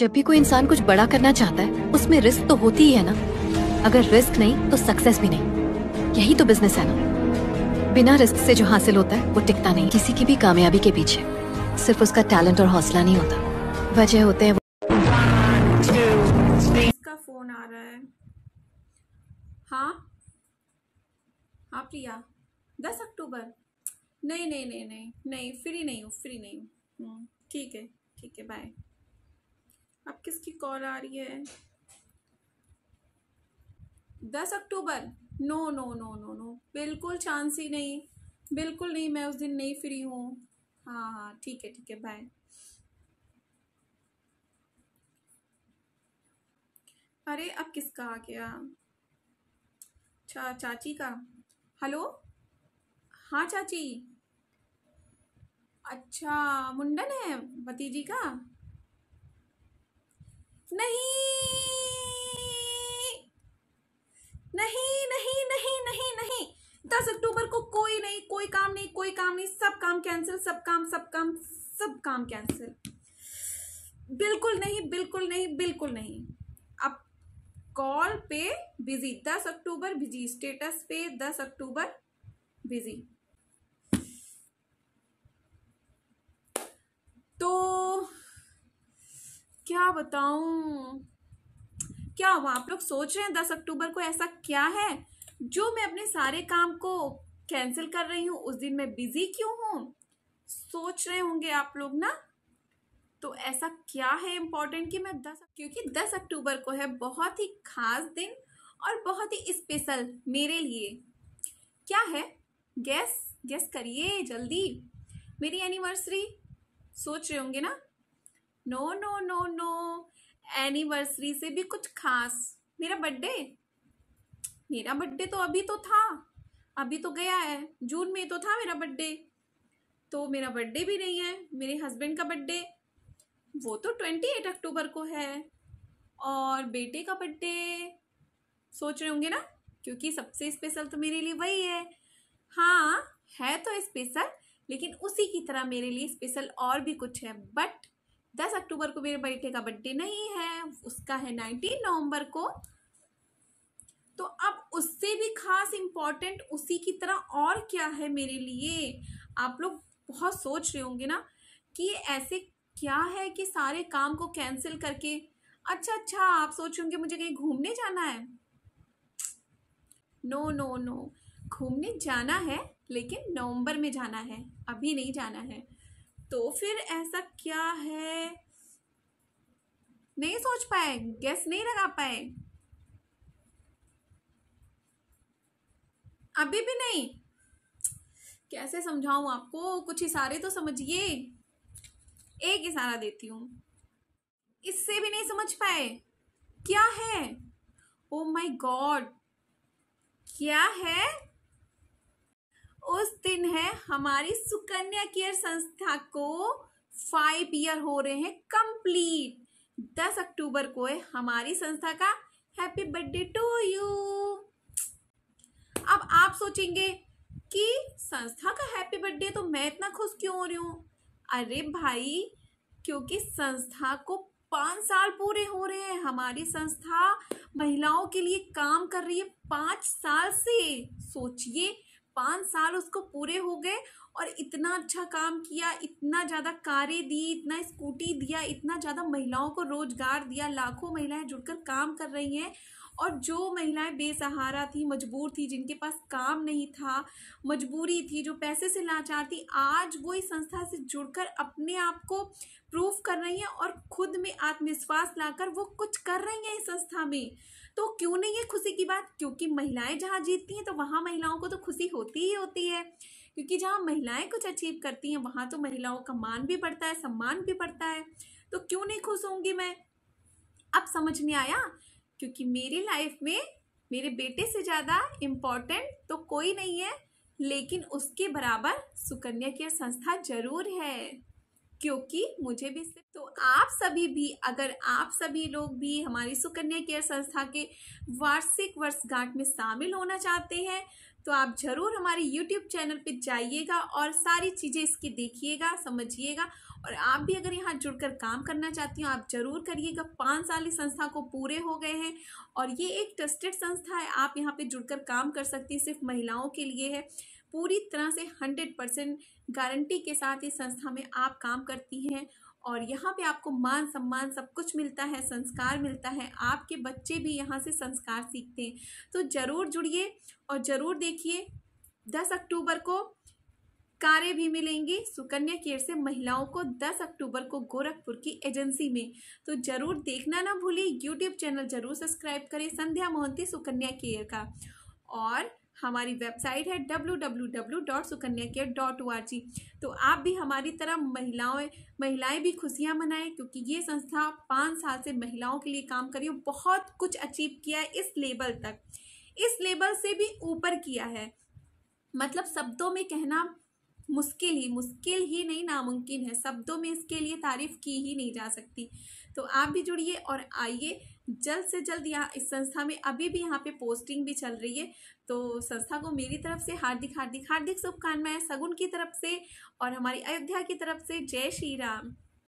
जब भी कोई इंसान कुछ बड़ा करना चाहता है उसमें रिस्क तो होती ही है ना अगर रिस्क नहीं तो सक्सेस भी नहीं यही तो बिजनेस है ना बिना रिस्क से जो हासिल होता है वो टिकता नहीं किसी की भी कामयाबी के पीछे सिर्फ उसका टैलेंट और हौसला नहीं होता वजह होते हैं फोन आ रहा है हाँ हाँ प्रिया दस अक्टूबर नहीं नहीं नहीं नहीं नहीं फ्री नहीं हूँ फ्री नहीं हूँ हम्म, ठीक है ठीक है बाय अब किसकी कॉल आ रही है दस अक्टूबर no no no no no बिल्कुल चांस ही नहीं बिल्कुल नहीं मैं उस दिन नहीं फ्री हूँ हाँ हाँ ठीक है ठीक है बाय अरे अब किसका आ गया अच्छा चाची का हेलो हाँ चाची अच्छा मुंडन है भतीजी का नहीं नहीं नहीं नहीं नहीं नहीं दस अक्टूबर को कोई नहीं कोई काम नहीं कोई काम नहीं सब काम कैंसिल सब काम सब काम सब काम कैंसिल बिल्कुल नहीं बिल्कुल नहीं बिल्कुल नहीं अब कॉल पे बिजी दस अक्टूबर बिजी स्टेटस पे दस अक्टूबर बिजी तो क्या बताऊं क्या हुआ आप लोग सोच रहे हैं दस अक्टूबर को ऐसा क्या है जो मैं अपने सारे काम को कैंसिल कर रही हूँ उस दिन मैं बिजी क्यों हूँ सोच रहे होंगे आप लोग ना तो ऐसा क्या है इम्पोर्टेंट कि मैं दस क्योंकि दस अक्टूबर को है बहुत ही खास दिन और बहुत ही स्पेशल मेरे लिए क्या है गैस गैस करिए जल्दी मेरी एनिवर्सरी सोच रहे होंगे ना no no no no anniversary से भी कुछ खास मेरा बर्थडे मेरा बर्थडे तो अभी तो था अभी तो गया है जून में तो था मेरा बर्थडे तो मेरा बर्थडे भी नहीं है मेरे हस्बैंड का बर्थडे वो तो ट्वेंटी एट अक्टूबर को है और बेटे का बर्थडे सोच रहे होंगे ना क्योंकि सबसे स्पेशल तो मेरे लिए वही है हाँ है तो स्पेशल लेकिन उसी की तरह मेरे लिए स्पेशल और भी कुछ है बट दस अक्टूबर को मेरे बेटे का बर्थडे नहीं है उसका है नाइनटीन नवंबर को तो अब उससे भी खास इम्पॉर्टेंट उसी की तरह और क्या है मेरे लिए आप लोग बहुत सोच रहे होंगे ना कि ऐसे क्या है कि सारे काम को कैंसिल करके अच्छा अच्छा आप सोच रहे होंगे मुझे कहीं घूमने जाना है नो नो नो घूमने जाना है लेकिन नवंबर में जाना है अभी नहीं जाना है तो फिर ऐसा क्या है नहीं सोच पाए गैस नहीं लगा पाए अभी भी नहीं कैसे समझाऊ आपको कुछ इशारे तो समझिए एक इशारा देती हूं इससे भी नहीं समझ पाए क्या है ओ माई गॉड क्या है उस दिन है हमारी सुकन्या केयर संस्था को फाइव ईयर हो रहे हैं कंप्लीट दस अक्टूबर को है हमारी संस्था का हैप्पी बर्थडे टू यू अब आप सोचेंगे कि संस्था का हैप्पी बर्थडे तो मैं इतना खुश क्यों हो रही हूँ अरे भाई क्योंकि संस्था को पाँच साल पूरे हो रहे हैं हमारी संस्था महिलाओं के लिए काम कर रही है पाँच साल से सोचिए पाँच साल उसको पूरे हो गए और इतना अच्छा काम किया इतना ज़्यादा कारें दी इतना स्कूटी दिया इतना ज़्यादा महिलाओं को रोजगार दिया लाखों महिलाएं जुड़कर काम कर रही हैं और जो महिलाएं बेसहारा थी मजबूर थी जिनके पास काम नहीं था मजबूरी थी जो पैसे से लाचार थी आज वो इस संस्था से जुड़कर अपने आप को प्रूफ कर रही हैं और खुद में आत्मविश्वास लाकर वो कुछ कर रही हैं इस संस्था में तो क्यों नहीं है खुशी की बात क्योंकि महिलाएं जहाँ जीतती हैं तो वहाँ महिलाओं को तो खुशी होती ही होती है क्योंकि जहाँ महिलाएं कुछ अचीव करती हैं वहाँ तो महिलाओं का मान भी बढ़ता है सम्मान भी बढ़ता है तो क्यों नहीं खुश होंगी मैं अब समझ में आया क्योंकि मेरी लाइफ में मेरे बेटे से ज़्यादा इम्पॉर्टेंट तो कोई नहीं है लेकिन उसके बराबर सुकन्या केयर संस्था जरूर है क्योंकि मुझे भी तो आप सभी भी अगर आप सभी लोग भी हमारी सुकन्या केयर संस्था के वार्षिक वर्षगांठ में शामिल होना चाहते हैं तो आप ज़रूर हमारे यूट्यूब चैनल पे जाइएगा और सारी चीज़ें इसकी देखिएगा समझिएगा और आप भी अगर यहाँ जुड़कर काम करना चाहती हूँ आप ज़रूर करिएगा पाँच साल इस संस्था को पूरे हो गए हैं और ये एक ट्रस्टेड संस्था है आप यहाँ पे जुड़कर काम कर सकती हैं सिर्फ महिलाओं के लिए है पूरी तरह से हंड्रेड परसेंट गारंटी के साथ इस संस्था में आप काम करती हैं और यहाँ पे आपको मान सम्मान सब कुछ मिलता है संस्कार मिलता है आपके बच्चे भी यहाँ से संस्कार सीखते हैं तो ज़रूर जुड़िए और ज़रूर देखिए दस अक्टूबर को कारें भी मिलेंगी सुकन्या केयर से महिलाओं को 10 अक्टूबर को गोरखपुर की एजेंसी में तो जरूर देखना ना भूलिए यूट्यूब चैनल जरूर सब्सक्राइब करें संध्या मोहंती सुकन्या केयर का और हमारी वेबसाइट है W W dot Sukanya care dot O R G तो आप भी हमारी तरह महिलाओं महिलाएं भी खुशियाँ मनाएं क्योंकि ये संस्था पाँच साल से महिलाओं के लिए काम करी और बहुत कुछ अचीव किया है इस लेवल तक इस लेवल से भी ऊपर किया है मतलब शब्दों में कहना मुश्किल ही मुश्किल ही नहीं नामुमकिन है शब्दों में इसके लिए तारीफ की ही नहीं जा सकती तो आप भी जुड़िए और आइए जल्द से जल्द यहाँ इस संस्था में अभी भी यहाँ पे पोस्टिंग भी चल रही है तो संस्था को मेरी तरफ से हार्दिक हार्दिक हार्दिक शुभकामनाएं सगुन की तरफ से और हमारी अयोध्या की तरफ से जय श्री राम